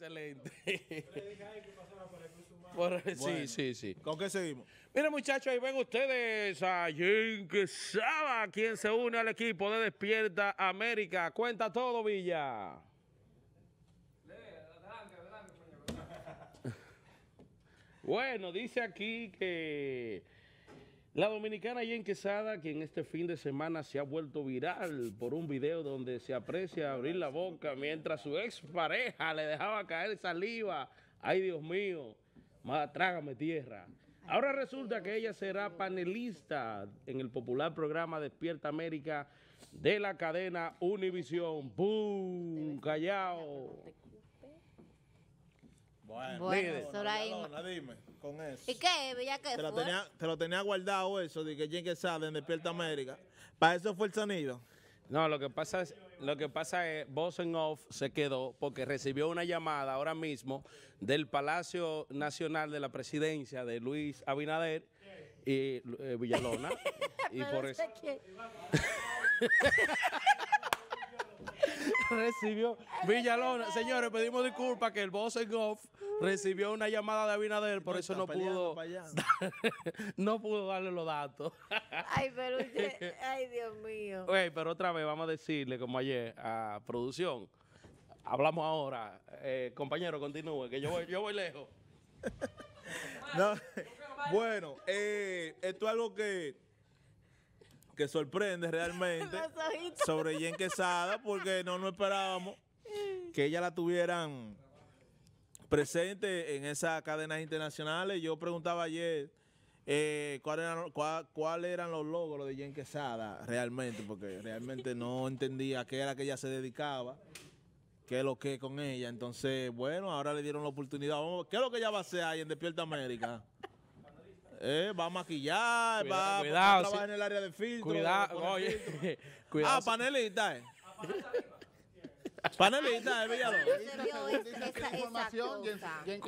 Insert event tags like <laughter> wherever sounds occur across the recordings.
Excelente. sí, sí, sí. ¿Con qué seguimos? Mira, muchachos, ahí ven ustedes a que Saba, quien se une al equipo de Despierta América. Cuenta todo, Villa. bueno, dice aquí que... La dominicana Jen Quesada, quien este fin de semana se ha vuelto viral por un video donde se aprecia abrir la boca mientras su expareja le dejaba caer saliva. Ay, Dios mío, más trágame tierra. Ahora resulta que ella será panelista en el popular programa Despierta América de la cadena Univisión. ¡Pum! ¡Callao! Bueno, bueno dime, con eso. ¿Y qué, ¿Ya te lo Tenía, te lo tenía guardado eso, de que Jenke que sabe, Despierta América. ¿Para eso fue el sonido? No, lo que pasa es, lo que pasa es, Boss Off se quedó porque recibió una llamada ahora mismo del Palacio Nacional de la Presidencia de Luis Abinader y eh, Villalona. <laughs> y por eso. <laughs> <laughs> recibió Villalona. Señores, pedimos disculpas que el boss en recibió una llamada de Abinader, por eso no pudo <laughs> no pudo darle los datos. <laughs> ay, pero ay, Dios mío. pero otra vez vamos a decirle como ayer a producción. Hablamos ahora. Eh, compañero, continúe, que yo voy, yo voy lejos. Bueno, eh, esto es algo que que sorprende realmente <laughs> sobre Jen Quesada porque no nos esperábamos que ella la tuvieran presente en esas cadenas internacionales. Yo preguntaba ayer eh, cuáles eran, cuál, eran los logros de Jen Quesada realmente, porque realmente no <laughs> entendía qué era que ella se dedicaba qué es lo que con ella. Entonces, bueno, ahora le dieron la oportunidad. ¿Qué es lo que ella va a hacer ahí en Despierta América? Eh, va a maquillar, cuidado, va, a trabajar en el área de filtro. Cuidado, oye. <laughs> cuidado. Ah, panelita, eh. Ah, información eh, Villalobos.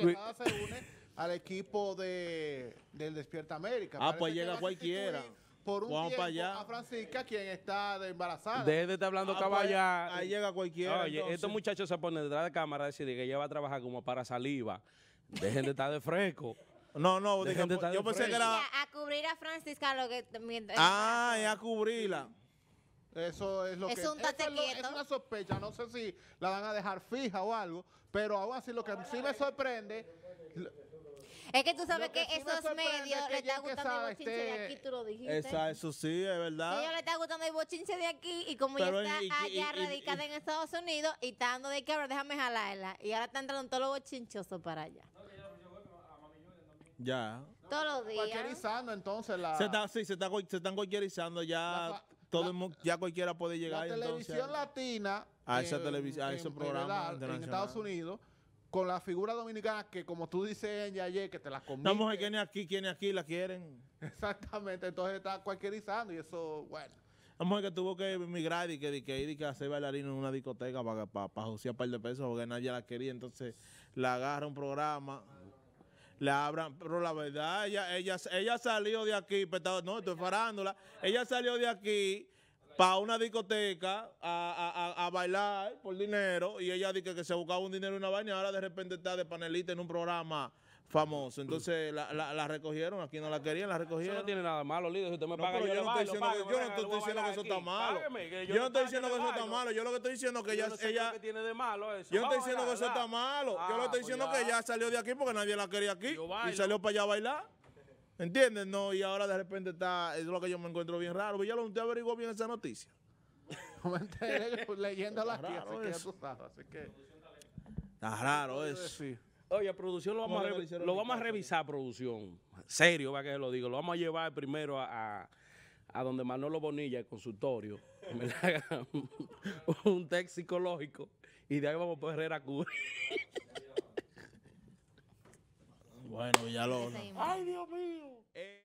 Esa, se une al equipo de, del Despierta América. Ah, pues llega cualquiera por un Vamos a Francisca, quien está de embarazada. Deje de estar hablando ah, pues, caballar. ahí llega cualquiera. Oye, estos muchachos se ponen detrás de cámara a decir que ella va a trabajar como para saliva. Dejen de estar de fresco. No, no, pues, yo pensé que era... A cubrir a Francisca lo que... Ah, es a cubrirla. Eso es lo que un eso es, una sospecha, no sé si la van a dejar fija o algo, pero aún así lo que sí me sorprende es que tú sabes que, esos medios le están gustando el bochinche de este aquí, tú lo dijiste. Esa, eso sí, es verdad. Ellos le está gustando el bochinche de aquí y como ya está allá radicada en Estados Unidos y está dando de que ahora déjame jalarla. Y ahora están entrando todo los bochinchoso para allá. Ya. Todos los días. Cualquierizando entonces la... Se está, sí, se, están cualquierizando ya... todo el mundo, ya cualquiera puede llegar. La televisión latina... A, esa televisión, a ese programa en, Estados Unidos con la figura dominicana que, como tú dices en ayer, que te la comiste. Estamos que viene aquí, que aquí la quieren. Exactamente, entonces está cualquierizando y eso, bueno. La mujer que tuvo que emigrar y que, que ir y que hacer bailarín en una discoteca para, para, para un par de pesos porque nadie la quería. Entonces la agarra un programa le abran, pero la verdad, ella, ella, ella salió de aquí, pues, no, estoy farándola, ella salió de aquí para una discoteca a, a, a, bailar por dinero y ella dice que, se buscaba un dinero y una vaina y ahora de repente está de panelita en un programa famoso. Mm. Entonces la, la, la, recogieron, aquí no la querían, la recogieron. Eso no tiene nada malo, líder. Si usted me paga, yo, yo, no estoy diciendo, que, yo no estoy diciendo que eso está malo. yo, no estoy diciendo que eso está malo. Yo lo que estoy diciendo es que ella. ella tiene de malo eso. Yo no estoy diciendo que eso está malo. Yo lo ah, estoy diciendo pues que ella salió de aquí porque nadie la quería aquí y salió para allá a bailar. ¿Entiendes? No, y ahora de repente está, es lo que yo me encuentro bien raro. Ya lo usted averiguó bien esa noticia. no <laughs> me enteré leyéndola que así que. Está raro eso. Oye, producción lo vamos, a, lo vamos a revisar, producción. Serio, va que lo digo. Lo vamos a llevar primero a, a, donde Manolo Bonilla, el consultorio, me haga <laughs> un, un psicológico y de ahí vamos a por a cuba. bueno, ya lo... Ay, Dios mío. Eh,